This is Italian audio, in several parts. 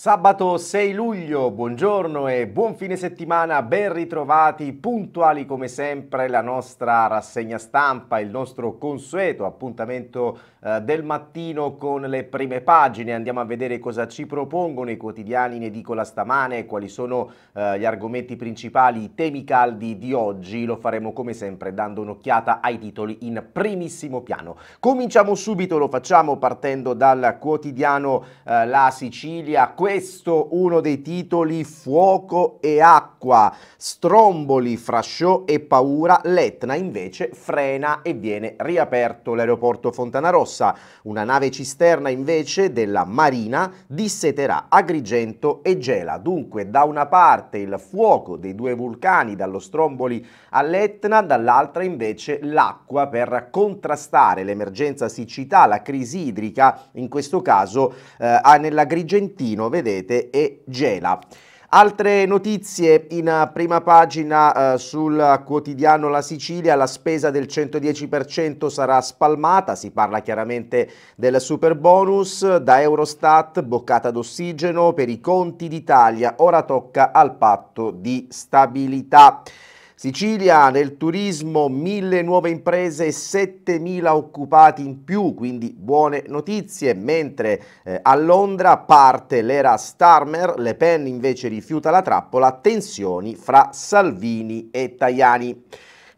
Sabato 6 luglio, buongiorno e buon fine settimana, ben ritrovati, puntuali come sempre la nostra rassegna stampa, il nostro consueto appuntamento eh, del mattino con le prime pagine. Andiamo a vedere cosa ci propongono i quotidiani in edicola stamane, quali sono eh, gli argomenti principali, i temi caldi di oggi. Lo faremo come sempre dando un'occhiata ai titoli in primissimo piano. Cominciamo subito, lo facciamo partendo dal quotidiano eh, La Sicilia questo uno dei titoli Fuoco e acqua. Stromboli fra show e paura, l'Etna invece frena e viene riaperto l'aeroporto Fontana Rossa. Una nave cisterna invece della Marina disseterà Agrigento e Gela. Dunque da una parte il fuoco dei due vulcani dallo Stromboli all'Etna, dall'altra invece l'acqua per contrastare l'emergenza siccità, la crisi idrica, in questo caso eh, nell'Agrigentino vedete, e gela. Altre notizie in prima pagina eh, sul quotidiano La Sicilia, la spesa del 110% sarà spalmata, si parla chiaramente del super bonus, da Eurostat boccata d'ossigeno per i conti d'Italia, ora tocca al patto di stabilità. Sicilia nel turismo, mille nuove imprese e 7.000 occupati in più, quindi buone notizie, mentre eh, a Londra parte l'era Starmer, Le Pen invece rifiuta la trappola, tensioni fra Salvini e Tajani.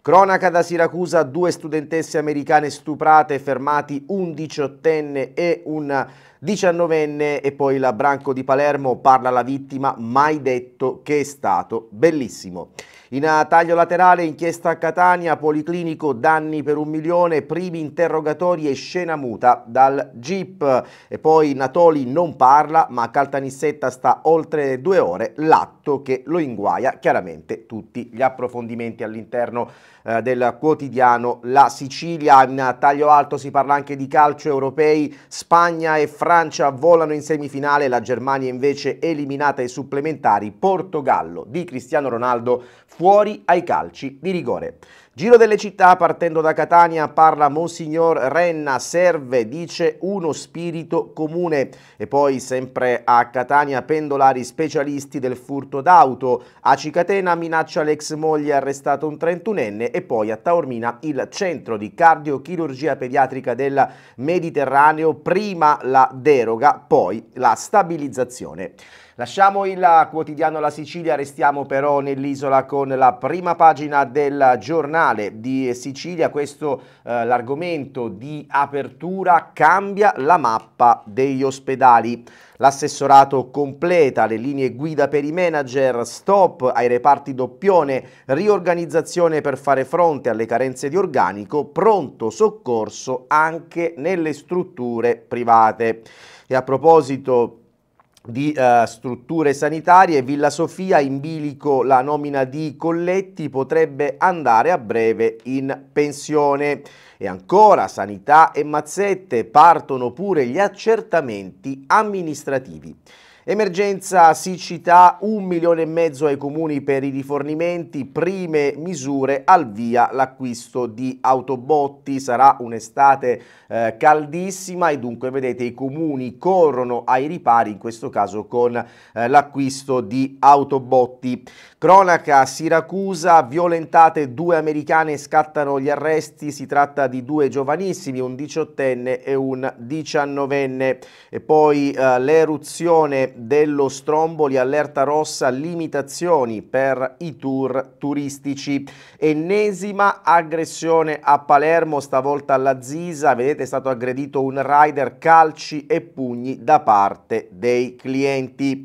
Cronaca da Siracusa, due studentesse americane stuprate, fermati un diciottenne e un 19enne e poi la Branco di Palermo parla alla vittima, mai detto che è stato bellissimo. In taglio laterale, inchiesta a Catania, Policlinico, danni per un milione, primi interrogatori e scena muta dal Jeep. E poi Natoli non parla, ma Caltanissetta sta oltre due ore, l'atto che lo inguaia. Chiaramente tutti gli approfondimenti all'interno eh, del quotidiano La Sicilia. In taglio alto si parla anche di calcio europei, Spagna e Francia Francia volano in semifinale, la Germania invece eliminata ai supplementari, Portogallo di Cristiano Ronaldo fuori ai calci di rigore. Giro delle città partendo da Catania parla Monsignor Renna, serve, dice uno spirito comune e poi sempre a Catania pendolari specialisti del furto d'auto, a Cicatena minaccia l'ex moglie arrestato un 31enne e poi a Taormina il centro di cardiochirurgia pediatrica del Mediterraneo, prima la deroga, poi la stabilizzazione. Lasciamo il quotidiano La Sicilia, restiamo però nell'isola con la prima pagina del giornale di Sicilia, questo eh, l'argomento di apertura cambia la mappa degli ospedali. L'assessorato completa le linee guida per i manager, stop ai reparti doppione, riorganizzazione per fare fronte alle carenze di organico, pronto soccorso anche nelle strutture private. E a proposito di uh, strutture sanitarie, Villa Sofia in bilico la nomina di Colletti potrebbe andare a breve in pensione. E ancora sanità e mazzette partono pure gli accertamenti amministrativi. Emergenza siccità, un milione e mezzo ai comuni per i rifornimenti, prime misure al via l'acquisto di autobotti, sarà un'estate eh, caldissima e dunque vedete i comuni corrono ai ripari in questo caso con eh, l'acquisto di autobotti. Cronaca a Siracusa, violentate due americane, scattano gli arresti, si tratta di due giovanissimi, un diciottenne e un diciannovenne. E poi eh, l'eruzione dello Stromboli, allerta rossa, limitazioni per i tour turistici. Ennesima aggressione a Palermo, stavolta alla Zisa, vedete è stato aggredito un rider, calci e pugni da parte dei clienti.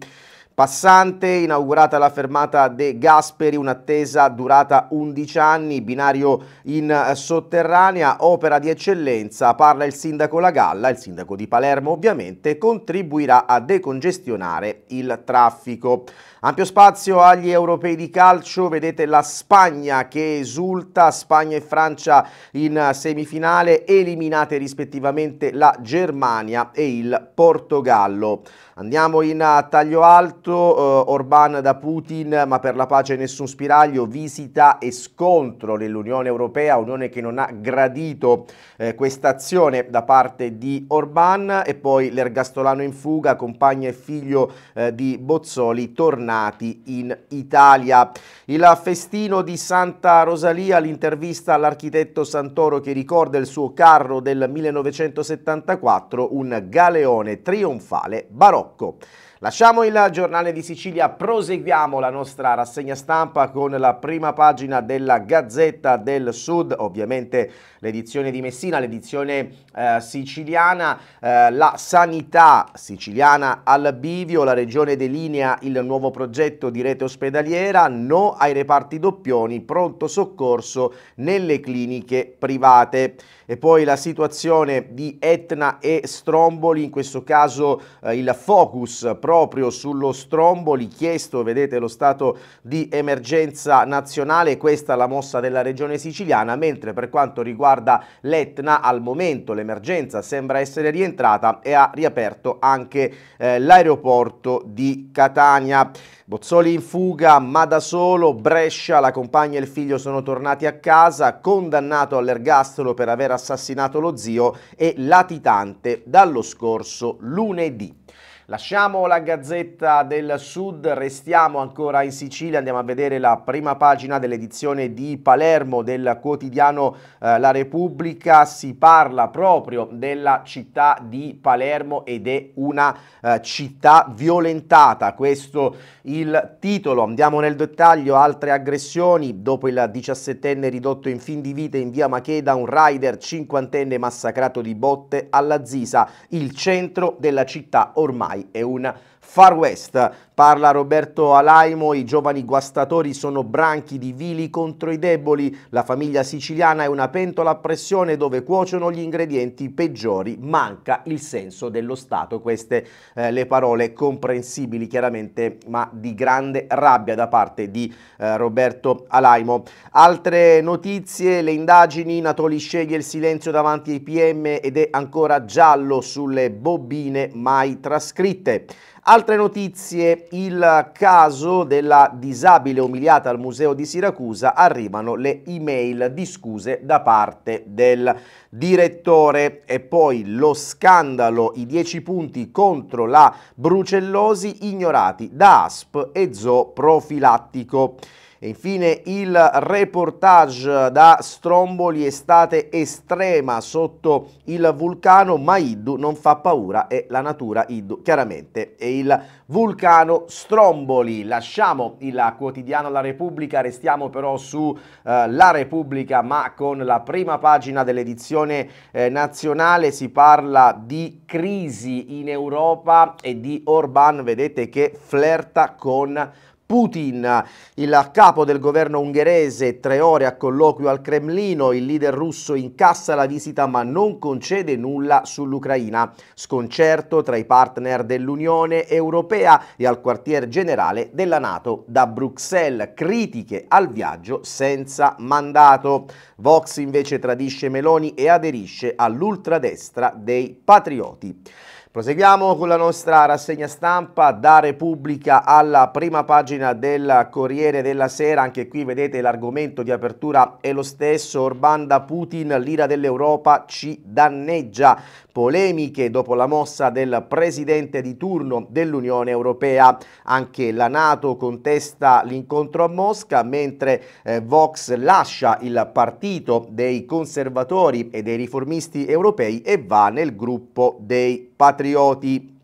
Passante, inaugurata la fermata De Gasperi, un'attesa durata 11 anni, binario in eh, sotterranea, opera di eccellenza, parla il sindaco La Galla, il sindaco di Palermo ovviamente, contribuirà a decongestionare il traffico. Ampio spazio agli europei di calcio, vedete la Spagna che esulta, Spagna e Francia in eh, semifinale, eliminate rispettivamente la Germania e il Portogallo. Andiamo in eh, taglio alto, uh, Orban da Putin, ma per la pace nessun spiraglio, visita e scontro nell'Unione Europea, unione che non ha gradito eh, questa azione da parte di Orban e poi l'ergastolano in fuga, compagna e figlio eh, di Bozzoli tornati in Italia. Il festino di Santa Rosalia, l'intervista all'architetto Santoro che ricorda il suo carro del 1974, un galeone trionfale barocco Go. Lasciamo il giornale di Sicilia, proseguiamo la nostra rassegna stampa con la prima pagina della Gazzetta del Sud, ovviamente l'edizione di Messina, l'edizione eh, siciliana, eh, la sanità siciliana al bivio, la regione delinea il nuovo progetto di rete ospedaliera, no ai reparti doppioni, pronto soccorso nelle cliniche private. E poi la situazione di Etna e Stromboli, in questo caso eh, il focus proprio sullo stromboli, chiesto, vedete, lo stato di emergenza nazionale, questa è la mossa della regione siciliana, mentre per quanto riguarda l'Etna al momento l'emergenza sembra essere rientrata e ha riaperto anche eh, l'aeroporto di Catania. Bozzoli in fuga, ma da solo, Brescia, la compagna e il figlio sono tornati a casa, condannato all'ergastolo per aver assassinato lo zio e latitante dallo scorso lunedì. Lasciamo la Gazzetta del Sud, restiamo ancora in Sicilia, andiamo a vedere la prima pagina dell'edizione di Palermo del quotidiano eh, La Repubblica, si parla proprio della città di Palermo ed è una eh, città violentata, questo il titolo. Andiamo nel dettaglio, altre aggressioni, dopo il 17enne ridotto in fin di vita in via Macheda, un rider cinquantenne massacrato di botte alla Zisa, il centro della città ormai hay una Far West. Parla Roberto Alaimo, i giovani guastatori sono branchi di vili contro i deboli, la famiglia siciliana è una pentola a pressione dove cuociono gli ingredienti peggiori, manca il senso dello Stato. Queste eh, le parole comprensibili chiaramente, ma di grande rabbia da parte di eh, Roberto Alaimo. Altre notizie, le indagini, Natoli sceglie il silenzio davanti ai PM ed è ancora giallo sulle bobine mai trascritte. Altre notizie, il caso della disabile umiliata al Museo di Siracusa, arrivano le email di scuse da parte del direttore e poi lo scandalo, i 10 punti contro la brucellosi ignorati da ASP e zooprofilattico. E infine il reportage da Stromboli estate estrema sotto il vulcano, ma Iddu non fa paura e la natura Iddu chiaramente è il Vulcano Stromboli. Lasciamo il quotidiano La Repubblica, restiamo però su eh, La Repubblica ma con la prima pagina dell'edizione eh, nazionale si parla di crisi in Europa e di Orban, vedete che flirta con Putin, il capo del governo ungherese, tre ore a colloquio al Cremlino, il leader russo incassa la visita ma non concede nulla sull'Ucraina. Sconcerto tra i partner dell'Unione Europea e al quartier generale della Nato. Da Bruxelles critiche al viaggio senza mandato. Vox invece tradisce Meloni e aderisce all'ultradestra dei patrioti. Proseguiamo con la nostra rassegna stampa da Repubblica alla prima pagina del Corriere della Sera, anche qui vedete l'argomento di apertura è lo stesso, Orbán da Putin, l'ira dell'Europa ci danneggia, polemiche dopo la mossa del presidente di turno dell'Unione Europea. Anche la Nato contesta l'incontro a Mosca, mentre eh, Vox lascia il partito dei conservatori e dei riformisti europei e va nel gruppo dei patrioti.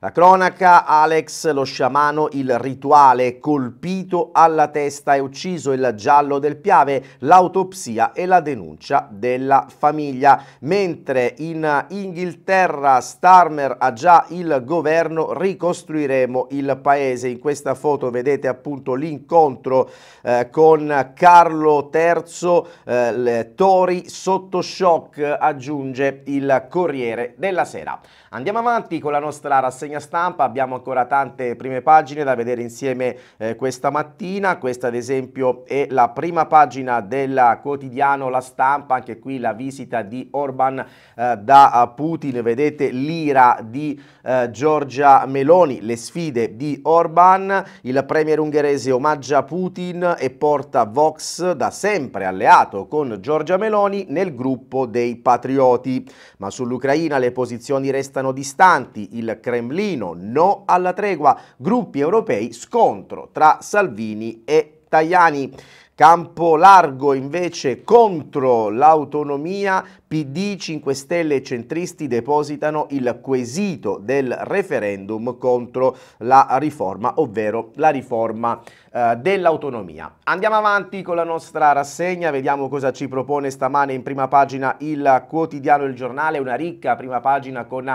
La cronaca Alex lo sciamano, il rituale colpito alla testa e ucciso il giallo del Piave, l'autopsia e la denuncia della famiglia. Mentre in Inghilterra Starmer ha già il governo, ricostruiremo il paese. In questa foto vedete appunto l'incontro eh, con Carlo III, eh, Tori sotto shock, aggiunge il Corriere della Sera. Andiamo avanti con la nostra rassegna rassegna stampa, abbiamo ancora tante prime pagine da vedere insieme eh, questa mattina, questa ad esempio è la prima pagina del quotidiano La Stampa, anche qui la visita di Orban eh, da eh, Putin, vedete l'ira di eh, Giorgia Meloni, le sfide di Orban, il premier ungherese omaggia Putin e porta Vox da sempre alleato con Giorgia Meloni nel gruppo dei patrioti, ma sull'Ucraina le posizioni restano distanti, il Cremlino Berlino, no alla tregua, gruppi europei, scontro tra Salvini e Tajani. Campo largo invece contro l'autonomia, PD, 5 Stelle e centristi depositano il quesito del referendum contro la riforma, ovvero la riforma eh, dell'autonomia. Andiamo avanti con la nostra rassegna, vediamo cosa ci propone stamane in prima pagina il quotidiano Il Giornale, una ricca prima pagina con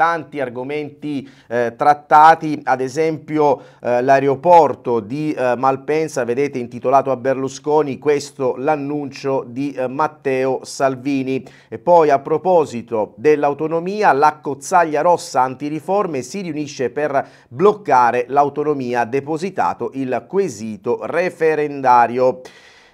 tanti argomenti eh, trattati, ad esempio eh, l'aeroporto di eh, Malpensa, vedete intitolato a Berlusconi, questo l'annuncio di eh, Matteo Salvini. E poi a proposito dell'autonomia, la cozzaglia rossa antiriforme si riunisce per bloccare l'autonomia, depositato il quesito referendario.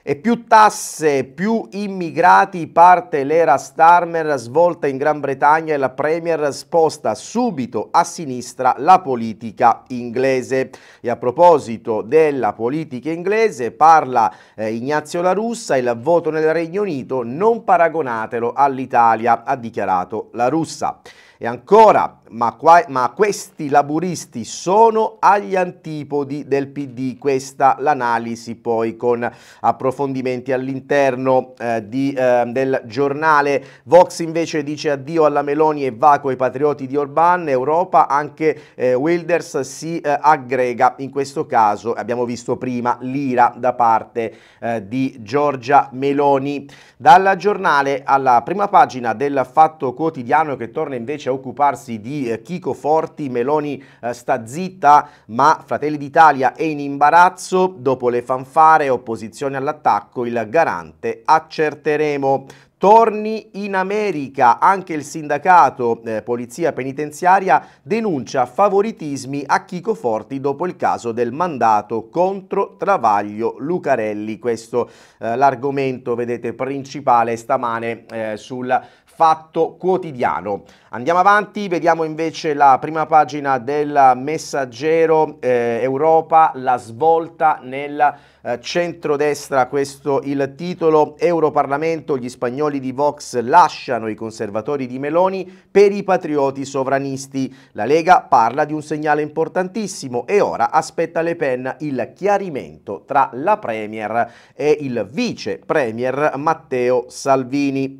E più tasse, più immigrati, parte l'era Starmer svolta in Gran Bretagna e la Premier sposta subito a sinistra la politica inglese. E a proposito della politica inglese parla eh, Ignazio La Russa, il voto nel Regno Unito non paragonatelo all'Italia, ha dichiarato La Russa. E ancora, ma, qua, ma questi laburisti sono agli antipodi del PD, questa l'analisi poi con approfondimenti all'interno eh, di, eh, del giornale. Vox invece dice addio alla Meloni e va coi patrioti di Orban, Europa anche eh, Wilders si eh, aggrega, in questo caso abbiamo visto prima l'ira da parte eh, di Giorgia Meloni. Dal giornale alla prima pagina del Fatto Quotidiano che torna invece invece a occuparsi di eh, Chico Forti, Meloni eh, sta zitta, ma Fratelli d'Italia è in imbarazzo, dopo le fanfare, opposizione all'attacco, il garante accerteremo. Torni in America, anche il sindacato eh, Polizia Penitenziaria denuncia favoritismi a Chico Forti dopo il caso del mandato contro Travaglio Lucarelli. Questo eh, l'argomento, vedete, principale stamane eh, sul Fatto Quotidiano. Andiamo avanti, vediamo invece la prima pagina del messaggero eh, Europa, la svolta nel eh, centrodestra, questo il titolo Europarlamento, gli spagnoli spagnoli di Vox lasciano i conservatori di Meloni per i patrioti sovranisti. La Lega parla di un segnale importantissimo e ora aspetta Le Pen il chiarimento tra la Premier e il vice Premier Matteo Salvini.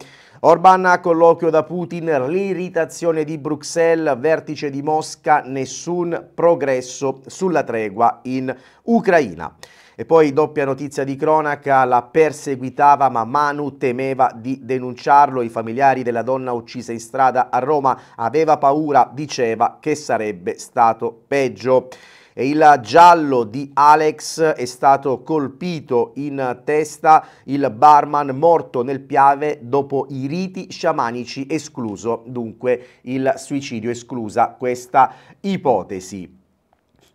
Orban a colloquio da Putin, l'irritazione di Bruxelles, vertice di Mosca, nessun progresso sulla tregua in Ucraina. E poi doppia notizia di cronaca, la perseguitava ma Manu temeva di denunciarlo, i familiari della donna uccisa in strada a Roma aveva paura, diceva che sarebbe stato peggio e il giallo di Alex è stato colpito in testa il barman morto nel Piave dopo i riti sciamanici escluso, dunque il suicidio esclusa questa ipotesi.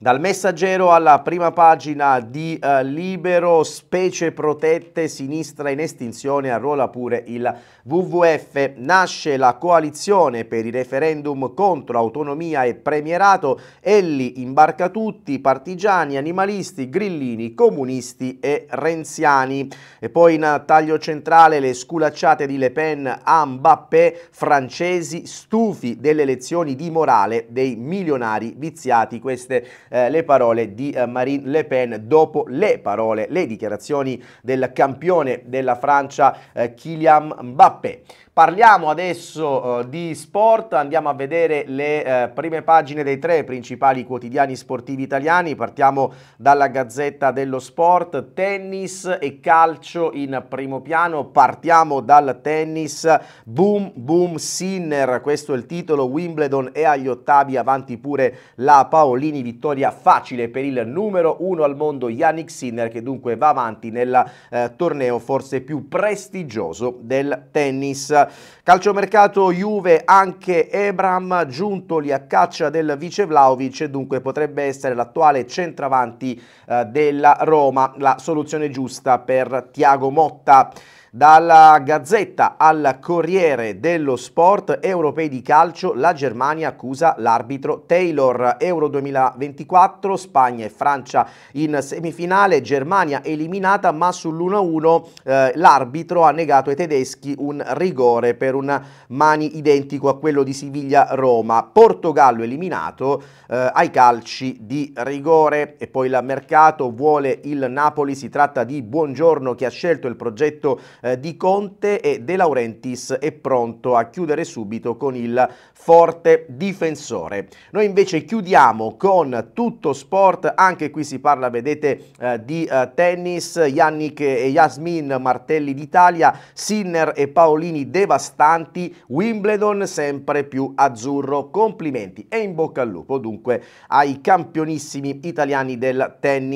Dal messaggero alla prima pagina di eh, Libero, specie protette, sinistra in estinzione, arruola pure il WWF. Nasce la coalizione per i referendum contro autonomia e premierato, Elli imbarca tutti, partigiani, animalisti, grillini, comunisti e renziani. E poi in taglio centrale le sculacciate di Le Pen a Mbappé, francesi stufi delle lezioni di morale dei milionari viziati. Queste eh, le parole di eh, Marine Le Pen dopo le parole, le dichiarazioni del campione della Francia eh, Kylian Mbappé. Parliamo adesso uh, di sport, andiamo a vedere le uh, prime pagine dei tre principali quotidiani sportivi italiani, partiamo dalla Gazzetta dello Sport, tennis e calcio in primo piano, partiamo dal tennis, boom boom Sinner, questo è il titolo, Wimbledon è agli ottavi, avanti pure la Paolini vittoria vittoria facile per il numero uno al mondo Yannick Sinner che dunque va avanti nel eh, torneo forse più prestigioso del tennis. Calciomercato Juve anche Ebram Giuntoli a caccia del vice Vlaovic e dunque potrebbe essere l'attuale centravanti eh, della Roma la soluzione giusta per Tiago Motta. Dalla Gazzetta al Corriere dello Sport Europei di Calcio, la Germania accusa l'arbitro Taylor. Euro 2024, Spagna e Francia in semifinale, Germania eliminata ma sull'1-1 eh, l'arbitro ha negato ai tedeschi un rigore per un mani identico a quello di Siviglia-Roma. Portogallo eliminato eh, ai calci di rigore e poi il mercato vuole il Napoli, si tratta di Buongiorno che ha scelto il progetto eh, di Conte e De Laurentiis è pronto a chiudere subito con il forte difensore. Noi invece chiudiamo con tutto sport, anche qui si parla, vedete, eh, di eh, tennis, Yannick e Yasmin Martelli d'Italia, Sinner e Paolini devastanti, Wimbledon sempre più azzurro, complimenti e in bocca al lupo dunque ai campionissimi italiani del tennis.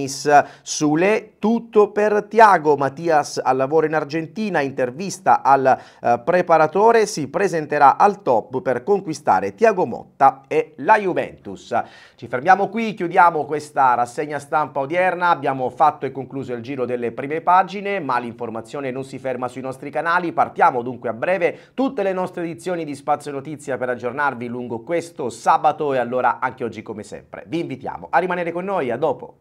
Sule, tutto per Tiago, Mattias al lavoro in Argentina, repentina intervista al eh, preparatore si presenterà al top per conquistare Tiago Motta e la Juventus. Ci fermiamo qui, chiudiamo questa rassegna stampa odierna, abbiamo fatto e concluso il giro delle prime pagine, ma l'informazione non si ferma sui nostri canali, partiamo dunque a breve tutte le nostre edizioni di Spazio Notizia per aggiornarvi lungo questo sabato e allora anche oggi come sempre. Vi invitiamo a rimanere con noi, a dopo!